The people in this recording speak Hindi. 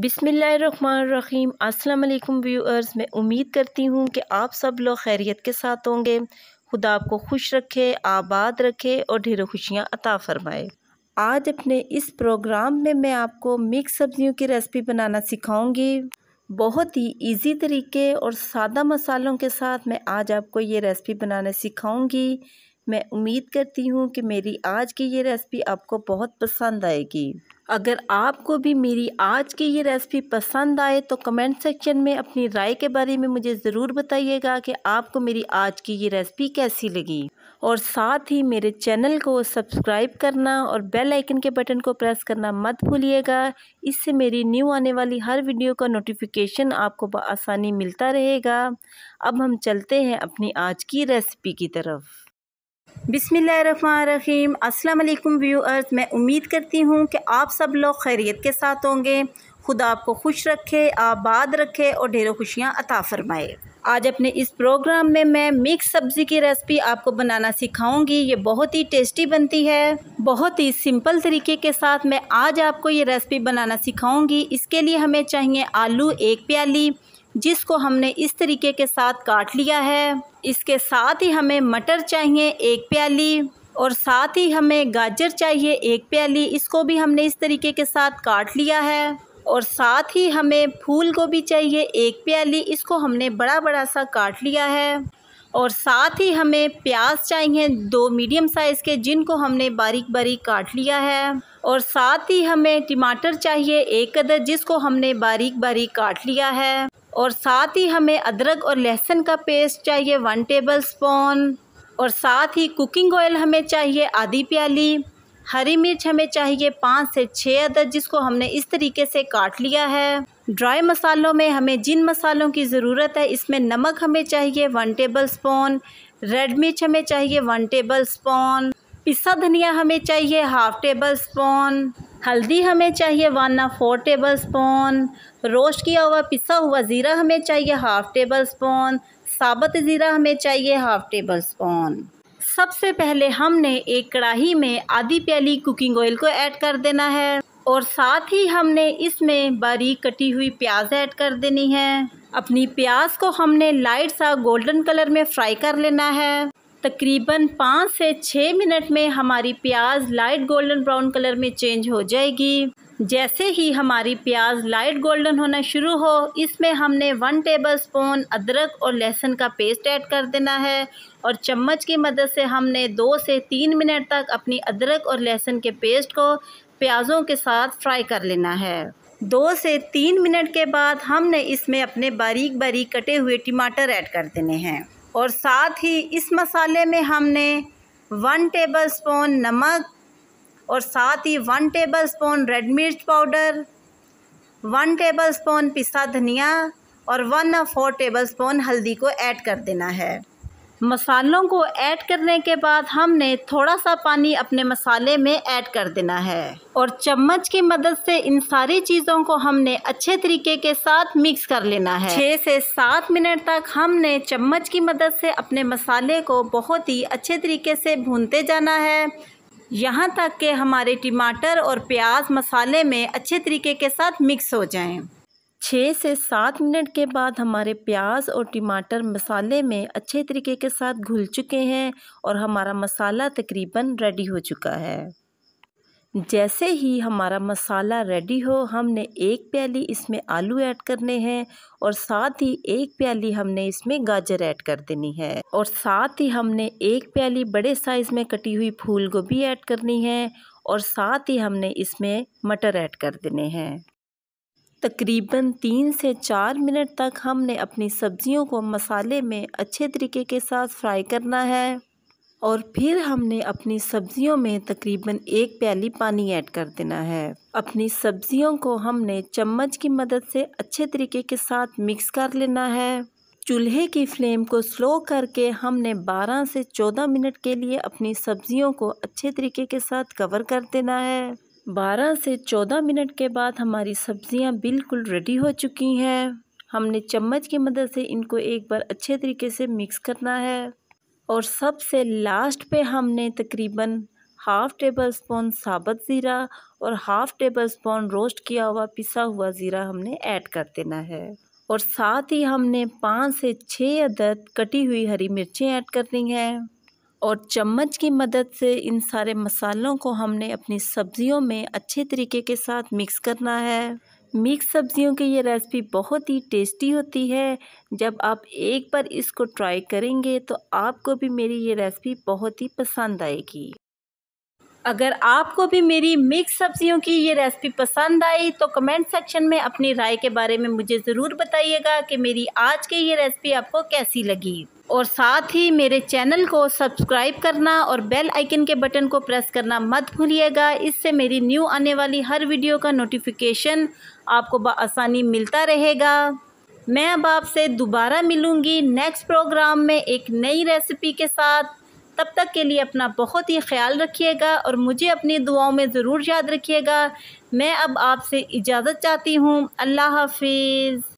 बिसमीम अल्लाम व्यूअर्स मैं उम्मीद करती हूँ कि आप सब लोग खैरियत के साथ होंगे खुदा आपको खुश रखे आबाद रखे और ढेर खुशियाँ अता फ़रमाए आज अपने इस प्रोग्राम में मैं आपको मिक्स सब्ज़ियों की रेसिपी बनाना सिखाऊंगी बहुत ही इजी तरीके और सादा मसालों के साथ मैं आज आपको ये रेसिपी बनाना सिखाऊंगी मैं उम्मीद करती हूँ कि मेरी आज की ये रेसिपी आपको बहुत पसंद आएगी अगर आपको भी मेरी आज की ये रेसिपी पसंद आए तो कमेंट सेक्शन में अपनी राय के बारे में मुझे ज़रूर बताइएगा कि आपको मेरी आज की ये रेसिपी कैसी लगी और साथ ही मेरे चैनल को सब्सक्राइब करना और बेल आइकन के बटन को प्रेस करना मत भूलिएगा इससे मेरी न्यू आने वाली हर वीडियो का नोटिफिकेशन आपको आसानी मिलता रहेगा अब हम चलते हैं अपनी आज की रेसिपी की तरफ बिसमीम अल्लाम व्यूअर्स मैं उम्मीद करती हूँ कि आप सब लोग खैरियत के साथ होंगे खुदा आपको खुश रखे आबाद रखे और ढेरों खुशियाँ अता फरमाए आज अपने इस प्रोग्राम में मैं मिक्स सब्ज़ी की रेसिपी आपको बनाना सिखाऊंगी ये बहुत ही टेस्टी बनती है बहुत ही सिंपल तरीके के साथ मैं आज आपको ये रेसिपी बनाना सिखाऊंगी इसके लिए हमें चाहिए आलू एक प्याली जिसको हमने इस तरीके के साथ काट लिया है इसके साथ ही हमें मटर चाहिए एक प्याली और साथ ही हमें गाजर चाहिए एक प्याली इसको भी हमने इस तरीके के साथ काट लिया है और साथ ही हमें फूल गोभी चाहिए एक प्याली इसको हमने बड़ा बड़ा सा काट लिया है और साथ ही हमें प्याज चाहिए दो मीडियम साइज़ के जिनको हमने बारीक बारीक काट लिया है और साथ ही हमें टमाटर चाहिए एक अदर जिसको हमने बारीक बारीक काट लिया है और साथ ही हमें अदरक और लहसुन का पेस्ट चाहिए वन टेबल स्पून और साथ ही कुकिंग ऑयल हमें चाहिए आधी प्याली हरी मिर्च हमें चाहिए पाँच से छः अदद जिसको हमने इस तरीके से काट लिया है ड्राई मसालों में हमें जिन मसालों की ज़रूरत है इसमें नमक हमें चाहिए वन टेबल स्पून रेड मिर्च हमें चाहिए वन टेबल स्पून पिसा धनिया हमें चाहिए हाफ़ टेबल स्पून हल्दी हमें चाहिए वन ना फोर टेबल स्पून रोस्ट किया हुआ पिसा हुआ ज़ीरा हमें चाहिए हाफ़ टेबल स्पून साबत ज़ीरा हमें चाहिए हाफ़ टेबल स्पून सबसे पहले हमने एक कढ़ाही में आधी प्याली कुकिंग ऑयल को ऐड कर देना है और साथ ही हमने इसमें बारीक कटी हुई प्याज ऐड कर देनी है अपनी प्याज को हमने लाइट सा गोल्डन कलर में फ्राई कर लेना है तकरीबन पाँच से छः मिनट में हमारी प्याज लाइट गोल्डन ब्राउन कलर में चेंज हो जाएगी जैसे ही हमारी प्याज लाइट गोल्डन होना शुरू हो इसमें हमने वन टेबल स्पून अदरक और लहसुन का पेस्ट ऐड कर देना है और चम्मच की मदद से हमने दो से तीन मिनट तक अपनी अदरक और लहसुन के पेस्ट को प्याज़ों के साथ फ्राई कर लेना है दो से तीन मिनट के बाद हमने इसमें अपने बारीक बारीक कटे हुए टमाटर ऐड कर देने हैं और साथ ही इस मसाले में हमने वन टेबल स्पून नमक और साथ ही वन टेबल स्पून रेड मिर्च पाउडर वन टेबल स्पून पिसा धनिया और वन और फोर टेबल स्पून हल्दी को ऐड कर देना है मसालों को ऐड करने के बाद हमने थोड़ा सा पानी अपने मसाले में ऐड कर देना है और चम्मच की मदद से इन सारी चीज़ों को हमने अच्छे तरीके के साथ मिक्स कर लेना है छः से सात मिनट तक हमने चम्मच की मदद से अपने मसाले को बहुत ही अच्छे तरीके से भूनते जाना है यहाँ तक कि हमारे टमाटर और प्याज मसाले में अच्छे तरीके के साथ मिक्स हो जाएं। छः से सात मिनट के बाद हमारे प्याज और टमाटर मसाले में अच्छे तरीके के साथ घुल चुके हैं और हमारा मसाला तकरीबन रेडी हो चुका है जैसे ही हमारा मसाला रेडी हो हमने एक प्याली इसमें आलू ऐड करने हैं और साथ ही एक प्याली हमने इसमें गाजर ऐड कर देनी है और साथ ही हमने एक प्याली बड़े साइज़ में कटी हुई फूल गोभी ऐड करनी है और साथ ही हमने इसमें मटर ऐड कर देने हैं तकरीबन तीन से चार मिनट तक हमने अपनी सब्जियों को मसाले में अच्छे तरीके के साथ फ्राई करना है और फिर हमने अपनी सब्जियों में तकरीबन एक प्याली पानी ऐड कर देना है अपनी सब्जियों को हमने चम्मच की मदद से अच्छे तरीके के साथ मिक्स कर लेना है चूल्हे की फ्लेम को स्लो करके हमने 12 से 14 मिनट के लिए अपनी सब्जियों को अच्छे तरीके के साथ कवर कर देना है 12 से 14 मिनट के बाद हमारी सब्ज़ियाँ बिल्कुल रेडी हो चुकी हैं हमने चम्मच की मदद से इनको एक बार अच्छे तरीके से मिक्स करना है और सबसे लास्ट पे हमने तकरीबन हाफ़ टेबल स्पून साबत ज़ीरा और हाफ़ टेबल स्पून रोस्ट किया हुआ पिसा हुआ ज़ीरा हमने ऐड कर देना है और साथ ही हमने पाँच से छः अदद कटी हुई हरी मिर्चें ऐड करनी है और चम्मच की मदद से इन सारे मसालों को हमने अपनी सब्ज़ियों में अच्छे तरीके के साथ मिक्स करना है मिक्स सब्ज़ियों की ये रेसिपी बहुत ही टेस्टी होती है जब आप एक बार इसको ट्राई करेंगे तो आपको भी मेरी ये रेसिपी बहुत ही पसंद आएगी अगर आपको भी मेरी मिक्स सब्जियों की ये रेसिपी पसंद आई तो कमेंट सेक्शन में अपनी राय के बारे में मुझे ज़रूर बताइएगा कि मेरी आज की ये रेसिपी आपको कैसी लगी और साथ ही मेरे चैनल को सब्सक्राइब करना और बेल आइकन के बटन को प्रेस करना मत भूलिएगा इससे मेरी न्यू आने वाली हर वीडियो का नोटिफिकेशन आपको बसानी मिलता रहेगा मैं अब आपसे दोबारा मिलूँगी नेक्स्ट प्रोग्राम में एक नई रेसिपी के साथ तब तक के लिए अपना बहुत ही ख्याल रखिएगा और मुझे अपनी दुआओं में ज़रूर याद रखिएगा मैं अब आपसे इजाज़त चाहती हूँ अल्लाह हाफिज़